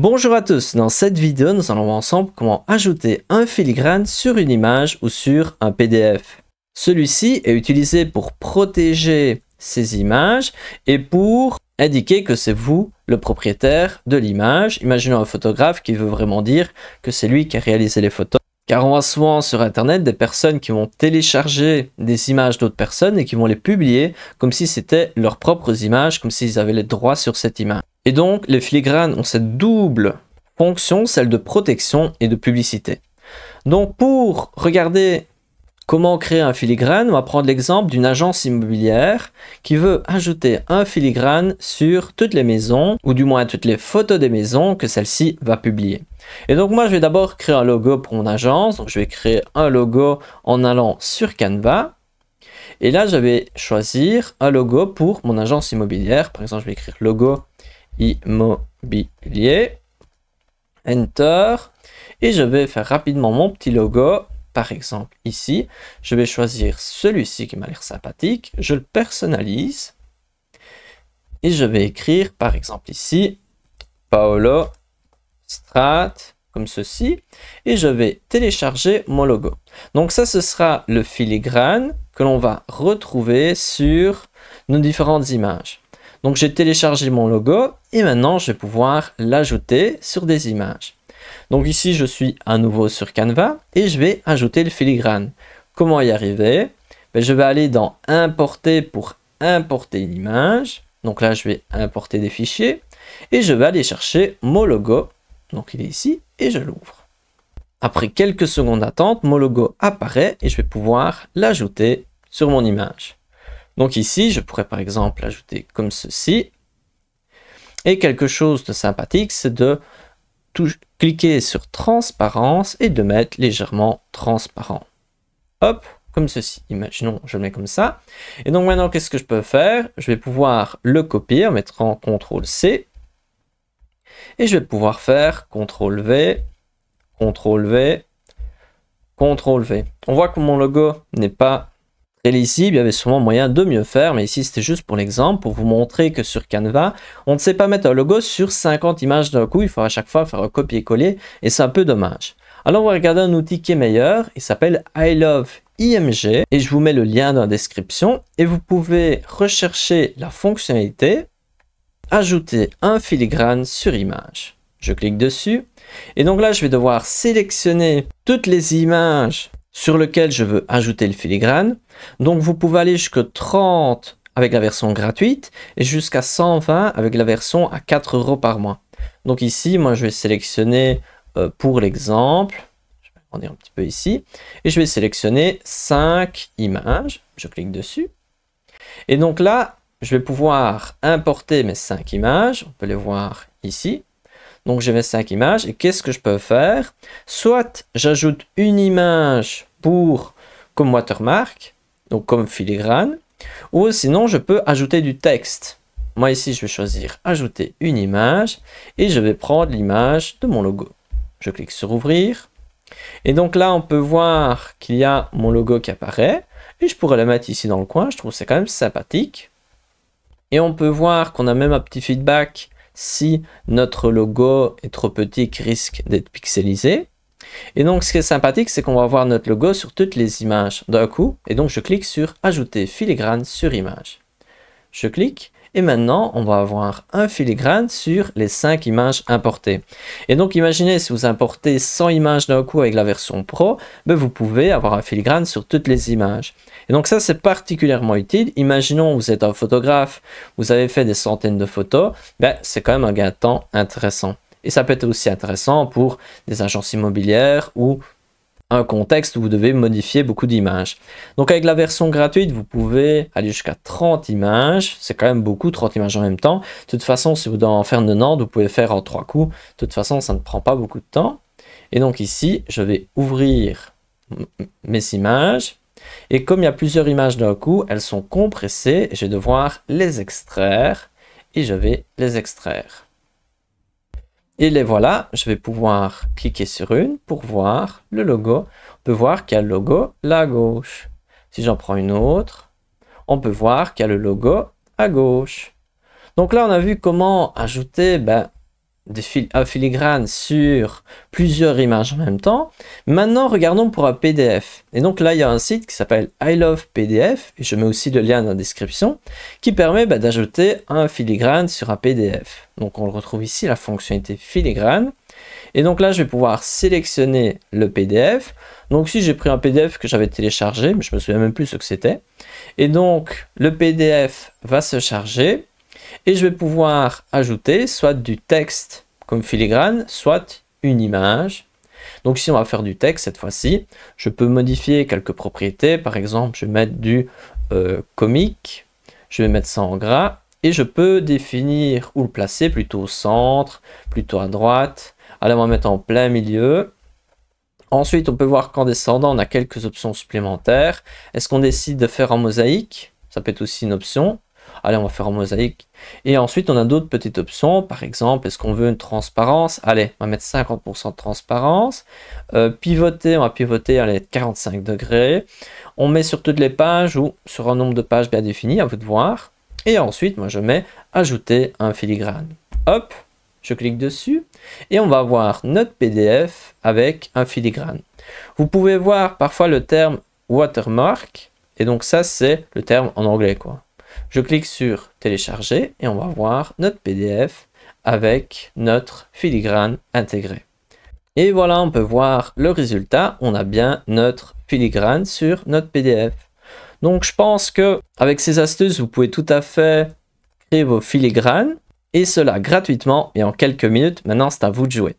Bonjour à tous, dans cette vidéo nous allons voir ensemble comment ajouter un filigrane sur une image ou sur un PDF. Celui-ci est utilisé pour protéger ces images et pour indiquer que c'est vous le propriétaire de l'image. Imaginons un photographe qui veut vraiment dire que c'est lui qui a réalisé les photos. Car on voit souvent sur Internet des personnes qui vont télécharger des images d'autres personnes et qui vont les publier comme si c'était leurs propres images, comme s'ils avaient les droits sur cette image. Et donc, les filigranes ont cette double fonction, celle de protection et de publicité. Donc, pour regarder comment créer un filigrane, on va prendre l'exemple d'une agence immobilière qui veut ajouter un filigrane sur toutes les maisons, ou du moins toutes les photos des maisons que celle-ci va publier. Et donc moi, je vais d'abord créer un logo pour mon agence. Donc, je vais créer un logo en allant sur Canva. Et là, je vais choisir un logo pour mon agence immobilière. Par exemple, je vais écrire logo immobilier. Enter. Et je vais faire rapidement mon petit logo. Par exemple, ici, je vais choisir celui-ci qui m'a l'air sympathique. Je le personnalise. Et je vais écrire, par exemple, ici, Paolo Strat, comme ceci. Et je vais télécharger mon logo. Donc ça, ce sera le filigrane que l'on va retrouver sur nos différentes images. Donc j'ai téléchargé mon logo et maintenant je vais pouvoir l'ajouter sur des images. Donc ici je suis à nouveau sur Canva et je vais ajouter le filigrane. Comment y arriver ben, Je vais aller dans importer pour importer une image. Donc là je vais importer des fichiers et je vais aller chercher mon logo. Donc il est ici et je l'ouvre. Après quelques secondes d'attente, mon logo apparaît et je vais pouvoir l'ajouter sur mon image. Donc ici, je pourrais par exemple ajouter comme ceci. Et quelque chose de sympathique, c'est de cliquer sur transparence et de mettre légèrement transparent. Hop, comme ceci. Imaginons, je mets comme ça. Et donc maintenant, qu'est-ce que je peux faire Je vais pouvoir le copier en mettant CTRL-C. Et je vais pouvoir faire CTRL-V, CTRL-V, CTRL-V. On voit que mon logo n'est pas et ici, il y avait souvent moyen de mieux faire, mais ici c'était juste pour l'exemple, pour vous montrer que sur Canva, on ne sait pas mettre un logo sur 50 images d'un coup, il faut à chaque fois faire un copier-coller, et c'est un peu dommage. Alors on va regarder un outil qui est meilleur, il s'appelle I Love IMG, et je vous mets le lien dans la description, et vous pouvez rechercher la fonctionnalité, ajouter un filigrane sur image. Je clique dessus, et donc là je vais devoir sélectionner toutes les images sur lequel je veux ajouter le filigrane. Donc vous pouvez aller jusqu'à 30 avec la version gratuite et jusqu'à 120 avec la version à 4 euros par mois. Donc ici, moi je vais sélectionner euh, pour l'exemple, je vais un petit peu ici, et je vais sélectionner 5 images. Je clique dessus. Et donc là, je vais pouvoir importer mes 5 images. On peut les voir ici. Donc j'ai mes 5 images et qu'est-ce que je peux faire Soit j'ajoute une image pour, comme watermark, donc comme filigrane, ou sinon je peux ajouter du texte. Moi ici je vais choisir ajouter une image et je vais prendre l'image de mon logo. Je clique sur ouvrir et donc là on peut voir qu'il y a mon logo qui apparaît et je pourrais le mettre ici dans le coin, je trouve c'est quand même sympathique. Et on peut voir qu'on a même un petit feedback si notre logo est trop petit qui risque d'être pixelisé. Et donc, ce qui est sympathique, c'est qu'on va avoir notre logo sur toutes les images d'un coup. Et donc, je clique sur Ajouter filigrane sur image. Je clique et maintenant, on va avoir un filigrane sur les cinq images importées. Et donc, imaginez si vous importez 100 images d'un coup avec la version Pro, ben, vous pouvez avoir un filigrane sur toutes les images. Et donc ça, c'est particulièrement utile. Imaginons vous êtes un photographe, vous avez fait des centaines de photos, ben, c'est quand même un gain de temps intéressant. Et ça peut être aussi intéressant pour des agences immobilières ou un contexte où vous devez modifier beaucoup d'images. Donc avec la version gratuite, vous pouvez aller jusqu'à 30 images. C'est quand même beaucoup, 30 images en même temps. De toute façon, si vous devez en faire 90, vous pouvez faire en trois coups. De toute façon, ça ne prend pas beaucoup de temps. Et donc ici, je vais ouvrir mes images. Et comme il y a plusieurs images d'un coup, elles sont compressées. Je vais devoir les extraire. Et je vais les extraire. Et les voilà, je vais pouvoir cliquer sur une pour voir le logo. On peut voir qu'il y a le logo là à gauche. Si j'en prends une autre, on peut voir qu'il y a le logo à gauche. Donc là, on a vu comment ajouter ben, un filigrane sur plusieurs images en même temps. Maintenant, regardons pour un PDF. Et donc là, il y a un site qui s'appelle I Love PDF, et je mets aussi le lien dans la description, qui permet bah, d'ajouter un filigrane sur un PDF. Donc on le retrouve ici, la fonctionnalité filigrane. Et donc là, je vais pouvoir sélectionner le PDF. Donc si j'ai pris un PDF que j'avais téléchargé, mais je me souviens même plus ce que c'était. Et donc le PDF va se charger. Et je vais pouvoir ajouter soit du texte comme filigrane, soit une image. Donc si on va faire du texte cette fois-ci, je peux modifier quelques propriétés. Par exemple, je vais mettre du euh, comique, je vais mettre ça en gras, et je peux définir où le placer, plutôt au centre, plutôt à droite. Alors on va mettre en plein milieu. Ensuite, on peut voir qu'en descendant, on a quelques options supplémentaires. Est-ce qu'on décide de faire en mosaïque Ça peut être aussi une option allez, on va faire en mosaïque. Et ensuite, on a d'autres petites options. Par exemple, est-ce qu'on veut une transparence Allez, on va mettre 50% de transparence. Euh, pivoter, on va pivoter, allez, 45 degrés. On met sur toutes les pages ou sur un nombre de pages bien défini, à vous de voir. Et ensuite, moi, je mets ajouter un filigrane. Hop, je clique dessus et on va voir notre PDF avec un filigrane. Vous pouvez voir parfois le terme watermark. Et donc ça, c'est le terme en anglais, quoi. Je clique sur télécharger et on va voir notre PDF avec notre filigrane intégré. Et voilà, on peut voir le résultat. On a bien notre filigrane sur notre PDF. Donc je pense que avec ces astuces, vous pouvez tout à fait créer vos filigranes et cela gratuitement et en quelques minutes. Maintenant, c'est à vous de jouer.